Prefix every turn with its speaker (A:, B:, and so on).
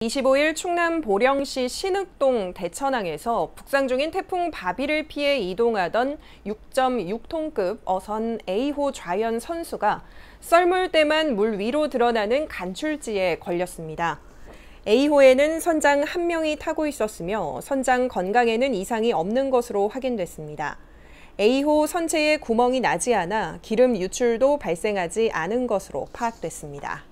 A: 25일 충남 보령시 신흑동 대천항에서 북상 중인 태풍 바비를 피해 이동하던 6.6톤급 어선 A호 좌연 선수가 썰물 때만 물 위로 드러나는 간출지에 걸렸습니다. A호에는 선장 한명이 타고 있었으며 선장 건강에는 이상이 없는 것으로 확인됐습니다. A호 선체에 구멍이 나지 않아 기름 유출도 발생하지 않은 것으로 파악됐습니다.